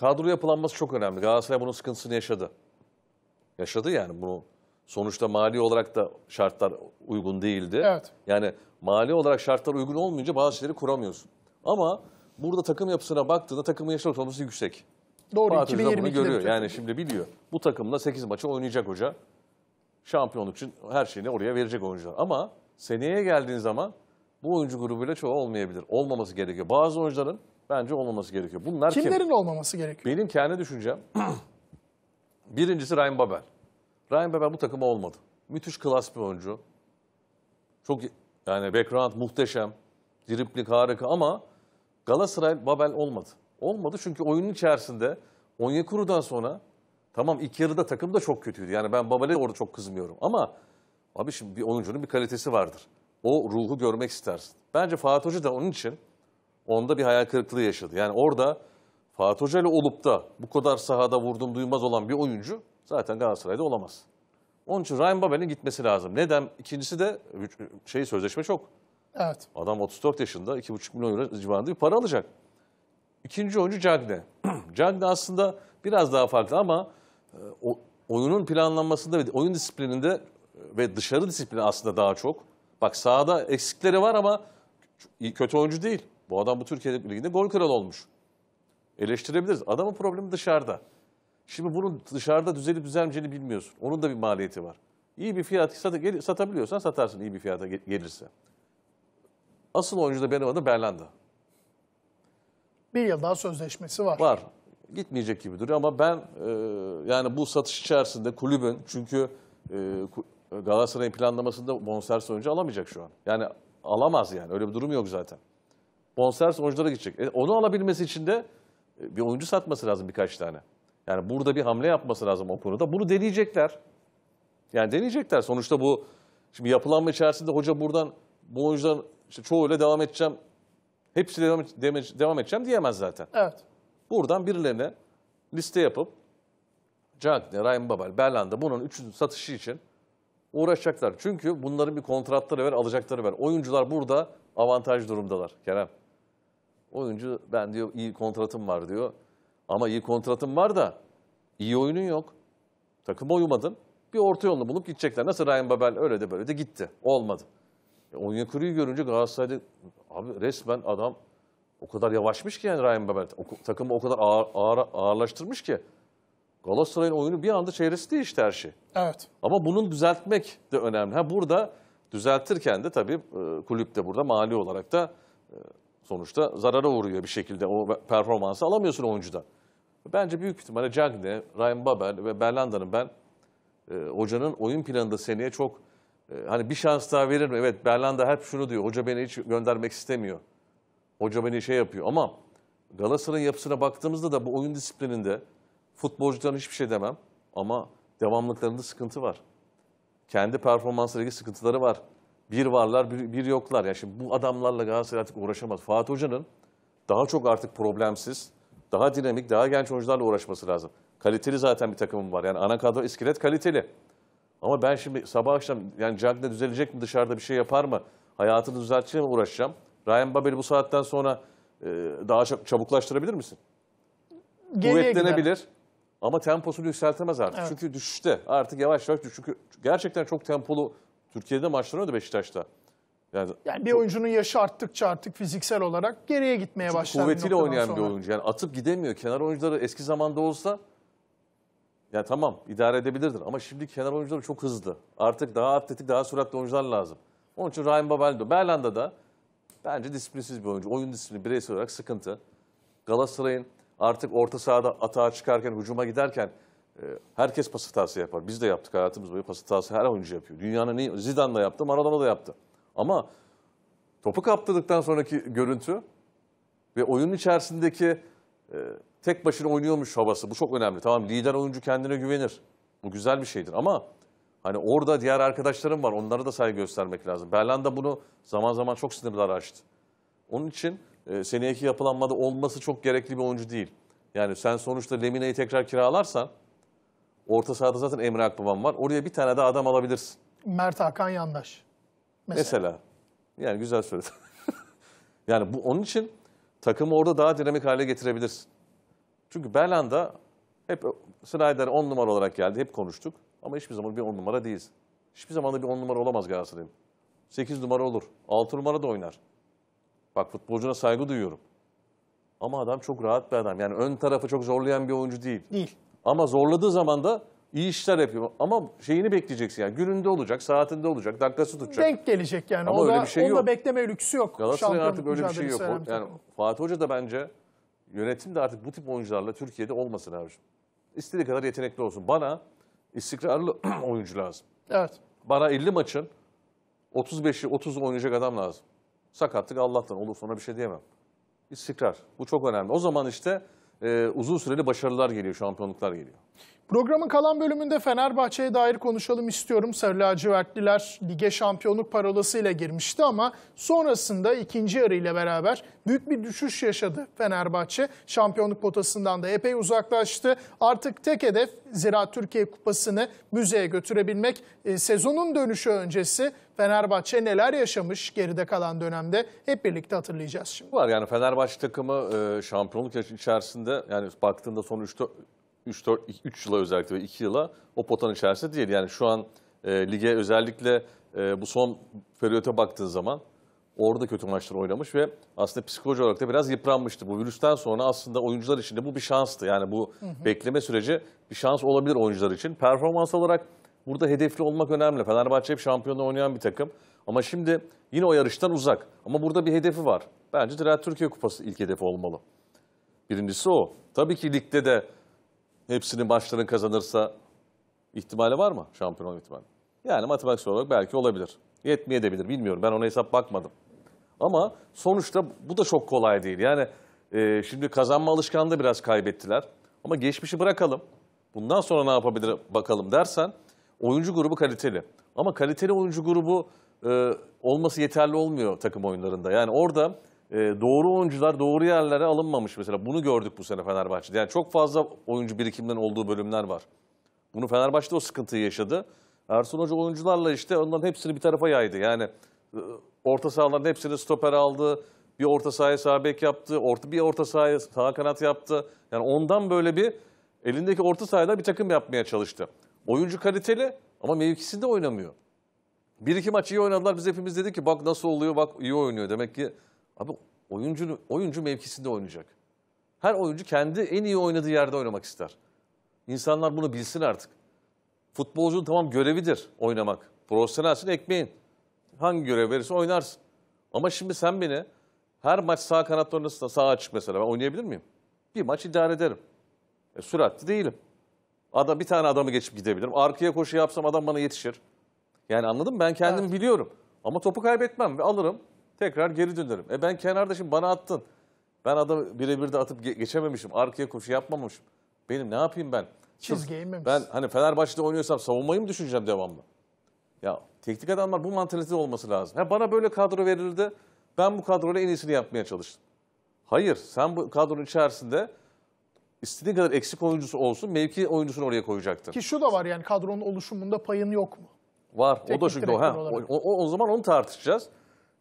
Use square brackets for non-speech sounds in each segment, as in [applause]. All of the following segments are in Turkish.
kadro yapılanması çok önemli. Galatasaray bunun sıkıntısını yaşadı. Yaşadı yani bunu. Sonuçta mali olarak da şartlar uygun değildi. Evet. Yani mali olarak şartlar uygun olmayınca bazı şeyleri kuramıyorsun. Ama burada takım yapısına baktığında takımın yaş ortalaması yüksek. Doğru. Fatih Hoca bunu görüyor. Yani şimdi biliyor. Bu takımla 8 maçı oynayacak hoca. Şampiyonluk için her şeyini oraya verecek oyuncular. Ama seneye geldiğin zaman bu oyuncu grubuyla çoğu olmayabilir. Olmaması gerekiyor. Bazı oyuncuların Bence olmaması gerekiyor. Bunlar Kimlerin kim? olmaması gerekiyor? Benim kendi düşüncem [clears throat] birincisi Ryan Babel. Ryan Babel bu takıma olmadı. Müthiş klas bir oyuncu. Çok yani background muhteşem. Driplik harika ama Galatasaray Babel olmadı. Olmadı çünkü oyunun içerisinde Onyekuru'dan sonra tamam ilk yarıda takım da çok kötüydü. Yani ben Babel'e orada çok kızmıyorum ama abi şimdi bir oyuncunun bir kalitesi vardır. O ruhu görmek istersin. Bence Fatih Hoca da onun için onda bir hayal kırıklığı yaşadı. Yani orada Fatih Hoca ile olup da bu kadar sahada vurdum duymaz olan bir oyuncu zaten Galatasaray'da olamaz. Onun için Ryan Babel'in gitmesi lazım. Neden? İkincisi de şey sözleşme çok. Evet. Adam 34 yaşında 2,5 milyon euro civarında bir para alacak. İkinci oyuncu Cagne. [clears throat] Cagne aslında biraz daha farklı ama e, oyunun planlanmasında ve oyun disiplininde e, ve dışarı disiplini aslında daha çok. Bak sahada eksikleri var ama kötü oyuncu değil. Bu adam bu Türkiye Ligi'nde gol kralı olmuş. Eleştirebiliriz. Adamın problemi dışarıda. Şimdi bunun dışarıda düzeli düzelmeyeceğini bilmiyorsun. Onun da bir maliyeti var. İyi bir fiyat sat, satabiliyorsan satarsın iyi bir fiyata gelirse. Asıl oyuncu da benim adım Berlanda. Bir yıl daha sözleşmesi var. Var. Gitmeyecek gibi duruyor ama ben e, yani bu satış içerisinde kulübün çünkü e, Galatasaray'ın planlamasında bonservis oyuncu alamayacak şu an. Yani alamaz yani öyle bir durum yok zaten bonservis oyunculara gidecek. E, onu alabilmesi için de e, bir oyuncu satması lazım birkaç tane. Yani burada bir hamle yapması lazım o konuda. Bunu deneyecekler. Yani deneyecekler. Sonuçta bu şimdi yapılanma içerisinde hoca buradan bu oyuncudan işte çoğuyla devam edeceğim. Hepsi devam, devam edeceğim diyemez zaten. Evet. Buradan birilerine liste yapıp Cagney, Ryan Babel, Berlanda bunun üçünün satışı için uğraşacaklar. Çünkü bunların bir kontratları var, alacakları var. Oyuncular burada avantaj durumdalar Kerem. Oyuncu ben diyor iyi kontratım var diyor. Ama iyi kontratım var da iyi oyunun yok. Takıma uyumadın. Bir orta yolunu bulup gidecekler. Nasıl Ryan Babel öyle de böyle de gitti. Olmadı. E, Onyekuru'yu görünce Galatasaray'da abi resmen adam o kadar yavaşmış ki yani Ryan Babel. O, takımı o kadar ağır, ağır, ağırlaştırmış ki. Galatasaray'ın oyunu bir anda çevresi değişti her şey. Evet. Ama bunun düzeltmek de önemli. Ha burada düzeltirken de tabii e, kulüp de burada mali olarak da e, sonuçta zarara uğruyor bir şekilde. O performansı alamıyorsun oyuncudan. Bence büyük ihtimalle Cagne, Ryan Babel ve Berlanda'nın ben e, hocanın oyun planında seneye çok e, hani bir şans daha verir mi? Evet Berlanda hep şunu diyor. Hoca beni hiç göndermek istemiyor. Hoca beni şey yapıyor ama Galatasaray'ın yapısına baktığımızda da bu oyun disiplininde futbolcudan hiçbir şey demem ama devamlıklarında sıkıntı var. Kendi performansla ilgili sıkıntıları var. Bir varlar bir, bir yoklar. Yani şimdi bu adamlarla Galatasaray artık uğraşamaz. Fatih Hoca'nın daha çok artık problemsiz, daha dinamik, daha genç oyuncularla uğraşması lazım. Kaliteli zaten bir takımım var. Yani ana kadro iskelet kaliteli. Ama ben şimdi sabah akşam yani Cagney düzelecek mi dışarıda bir şey yapar mı? Hayatını düzelteceğim mi uğraşacağım? Ryan Babel'i bu saatten sonra e, daha çok çabuklaştırabilir misin? Geriye Kuvvetlenebilir. Gider. Ama temposunu yükseltemez artık. Evet. Çünkü düşüşte artık yavaş yavaş düşüş. Çünkü gerçekten çok tempolu Türkiye'de maçlar oynadı Beşiktaş'ta. Yani, yani bir oyuncunun yaşı arttıkça artık fiziksel olarak geriye gitmeye başlar. Kuvvetiyle oynayan sonra. bir oyuncu. Yani atıp gidemiyor. Kenar oyuncuları eski zamanda olsa yani tamam idare edebilirdir ama şimdi kenar oyuncuları çok hızlı. Artık daha atletik, daha süratli oyuncular lazım. Onun için Ryan Babeldo. Berlanda da bence disiplinsiz bir oyuncu. Oyun disiplini bireysel olarak sıkıntı. Galatasaray'ın artık orta sahada atağa çıkarken, hücuma giderken ee, herkes pas hatası yapar. Biz de yaptık hayatımız boyu pas hatası her oyuncu yapıyor. Dünyanın en Zidane da yaptı, Maradona da yaptı. Ama topu kaptırdıktan sonraki görüntü ve oyunun içerisindeki e, tek başına oynuyormuş havası bu çok önemli. Tamam lider oyuncu kendine güvenir. Bu güzel bir şeydir ama hani orada diğer arkadaşlarım var. Onlara da saygı göstermek lazım. Berlanda bunu zaman zaman çok sınırlar aştı. Onun için e, seneyeki yapılanmada olması çok gerekli bir oyuncu değil. Yani sen sonuçta Lemine'yi tekrar kiralarsan Orta sahada zaten Emre Akbabam var. Oraya bir tane daha adam alabilirsin. Mert Hakan Yandaş. Mesela. mesela. Yani güzel söyledi. [laughs] yani bu onun için takımı orada daha dinamik hale getirebilirsin. Çünkü Berlanda hep Snyder 10 numara olarak geldi. Hep konuştuk. Ama hiçbir zaman bir 10 numara değiliz. Hiçbir zaman da bir 10 numara olamaz Galatasaray'ın. 8 numara olur. 6 numara da oynar. Bak futbolcuna saygı duyuyorum. Ama adam çok rahat bir adam. Yani ön tarafı çok zorlayan bir oyuncu değil. Değil. Ama zorladığı zaman da iyi işler yapıyor. Ama şeyini bekleyeceksin yani. Gününde olacak, saatinde olacak, dakikası tutacak. Denk gelecek yani. Ama o öyle da, bir şey yok. bekleme lüksü yok. Galatasaray artık öyle bir şey yok. O, yani Fatih Hoca da bence yönetim de artık bu tip oyuncularla Türkiye'de olmasın abiciğim. İstediği kadar yetenekli olsun. Bana istikrarlı [clears throat] oyuncu lazım. Evet. Bana 50 maçın 35'i 30 oynayacak adam lazım. Sakatlık Allah'tan olur sonra bir şey diyemem. İstikrar. Bu çok önemli. O zaman işte ee, uzun süreli başarılar geliyor, şampiyonluklar geliyor. Programın kalan bölümünde Fenerbahçe'ye dair konuşalım istiyorum. Sarı lacivertliler lige şampiyonluk parolasıyla girmişti ama sonrasında ikinci yarı ile beraber büyük bir düşüş yaşadı Fenerbahçe. Şampiyonluk potasından da epey uzaklaştı. Artık tek hedef Zira Türkiye Kupası'nı müzeye götürebilmek. E, sezonun dönüşü öncesi Fenerbahçe neler yaşamış geride kalan dönemde hep birlikte hatırlayacağız şimdi. Var yani Fenerbahçe takımı e, şampiyonluk içerisinde yani baktığında son 3 3 yıla özellikle ve 2 yıla o potanın içerisinde değil. Yani şu an e, lige özellikle e, bu son periyoda baktığın zaman orada kötü maçlar oynamış ve aslında psikoloji olarak da biraz yıpranmıştı. Bu virüsten sonra aslında oyuncular için de bu bir şanstı. Yani bu hı hı. bekleme süreci bir şans olabilir oyuncular için. Performans olarak burada hedefli olmak önemli. Fenerbahçe hep şampiyonla oynayan bir takım. Ama şimdi yine o yarıştan uzak. Ama burada bir hedefi var. Bence Ziraat Türkiye Kupası ilk hedefi olmalı. Birincisi o. Tabii ki ligde de hepsini maçlarını kazanırsa ihtimali var mı şampiyon ihtimali? Yani matematiksel olarak belki olabilir. Yetmeyebilir bilmiyorum. Ben ona hesap bakmadım. Ama sonuçta bu da çok kolay değil. Yani e, şimdi kazanma alışkanlığı biraz kaybettiler. Ama geçmişi bırakalım. Bundan sonra ne yapabilir bakalım dersen oyuncu grubu kaliteli. Ama kaliteli oyuncu grubu e, olması yeterli olmuyor takım oyunlarında. Yani orada e, doğru oyuncular doğru yerlere alınmamış mesela. Bunu gördük bu sene Fenerbahçe'de. Yani çok fazla oyuncu birikimden olduğu bölümler var. Bunu Fenerbahçe'de o sıkıntıyı yaşadı. Ersun Hoca oyuncularla işte onların hepsini bir tarafa yaydı. Yani e, orta sahaların hepsini stoper aldı. Bir orta sahaya sağ yaptı. Orta, bir orta sahaya sağ kanat yaptı. Yani ondan böyle bir elindeki orta sahada bir takım yapmaya çalıştı. Oyuncu kaliteli ama mevkisinde oynamıyor. Bir iki maç iyi oynadılar. Biz hepimiz dedik ki bak nasıl oluyor bak iyi oynuyor. Demek ki Abi oyuncu, oyuncu mevkisinde oynayacak. Her oyuncu kendi en iyi oynadığı yerde oynamak ister. İnsanlar bunu bilsin artık. Futbolcunun tamam görevidir oynamak. Profesyonelsin ekmeğin. Hangi görev verirse oynarsın. Ama şimdi sen beni her maç sağ kanat oynasın sağ açık mesela ben oynayabilir miyim? Bir maç idare ederim. E, süratli değilim. Adam, bir tane adamı geçip gidebilirim. Arkaya koşu yapsam adam bana yetişir. Yani anladım ben kendimi evet. biliyorum. Ama topu kaybetmem ve alırım. Tekrar geri dönerim. E ben kenarda şimdi bana attın. Ben adamı birebir de atıp ge- geçememişim. Arkaya koşu yapmamışım. Benim ne yapayım ben? Çizgiye inmemiş. Ben hani Fenerbahçe'de oynuyorsam savunmayı mı düşüneceğim devamlı? Ya teknik adamlar bu mantalite olması lazım. Ya bana böyle kadro verildi. Ben bu kadroyla en iyisini yapmaya çalıştım. Hayır, sen bu kadronun içerisinde istediğin kadar eksik oyuncusu olsun, mevki oyuncusunu oraya koyacaktın. Ki şu da var yani kadronun oluşumunda payın yok mu? Var. Teknik o da çünkü o, o, o zaman onu tartışacağız.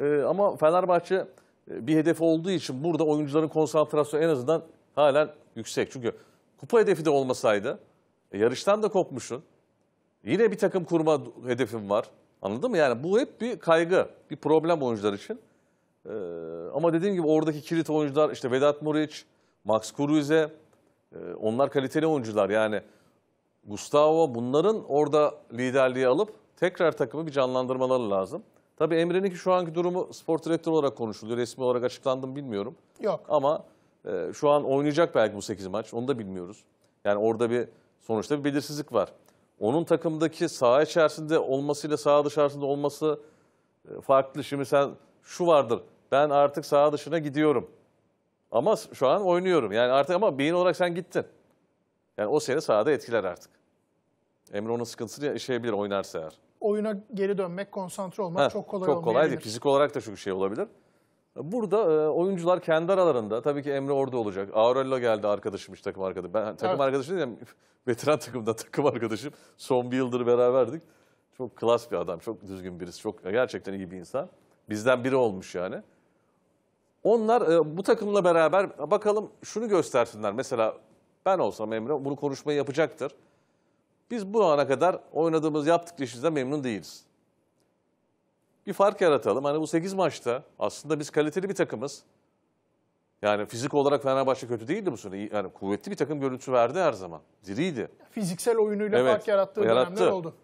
E, ama Fenerbahçe e, bir hedefi olduğu için burada oyuncuların konsantrasyonu en azından halen yüksek. Çünkü kupa hedefi de olmasaydı e, yarıştan da kopmuşsun. Yine bir takım kurma hedefim var. Anladın mı? Yani bu hep bir kaygı, bir problem oyuncular için. Ee, ama dediğim gibi oradaki kilit oyuncular işte Vedat Muriç, Max Kuruze, e, onlar kaliteli oyuncular. Yani Gustavo bunların orada liderliği alıp tekrar takımı bir canlandırmaları lazım. Tabii Emre'nin ki şu anki durumu spor direktör olarak konuşuluyor. Resmi olarak açıklandım bilmiyorum. Yok. Ama e, şu an oynayacak belki bu 8 maç. Onu da bilmiyoruz. Yani orada bir sonuçta bir belirsizlik var. Onun takımdaki saha içerisinde olmasıyla saha dışarısında olması e, farklı. Şimdi sen şu vardır. Ben artık saha dışına gidiyorum. Ama şu an oynuyorum. Yani artık ama beyin olarak sen gittin. Yani o seni sahada etkiler artık. Emre onun sıkıntısını yaşayabilir oynarsa eğer oyuna geri dönmek, konsantre olmak ha, çok kolay Çok kolay değil. Fizik olarak da çünkü şey olabilir. Burada e, oyuncular kendi aralarında tabii ki Emre orada olacak. Aurelio geldi arkadaşım işte takım arkadaşım. Ben takım evet. arkadaşım değilim. [laughs] Veteran takımda takım arkadaşım. Son bir yıldır beraberdik. Çok klas bir adam, çok düzgün birisi, çok gerçekten iyi bir insan. Bizden biri olmuş yani. Onlar e, bu takımla beraber bakalım şunu göstersinler. Mesela ben olsam Emre bunu konuşmayı yapacaktır. Biz bu ana kadar oynadığımız, yaptık işimizden memnun değiliz. Bir fark yaratalım. Hani bu 8 maçta aslında biz kaliteli bir takımız. Yani fizik olarak Fenerbahçe kötü değildi bu sene. Yani kuvvetli bir takım görüntüsü verdi her zaman. Diriydi. Fiziksel oyunuyla evet, fark yarattığı yarattı. dönemler oldu.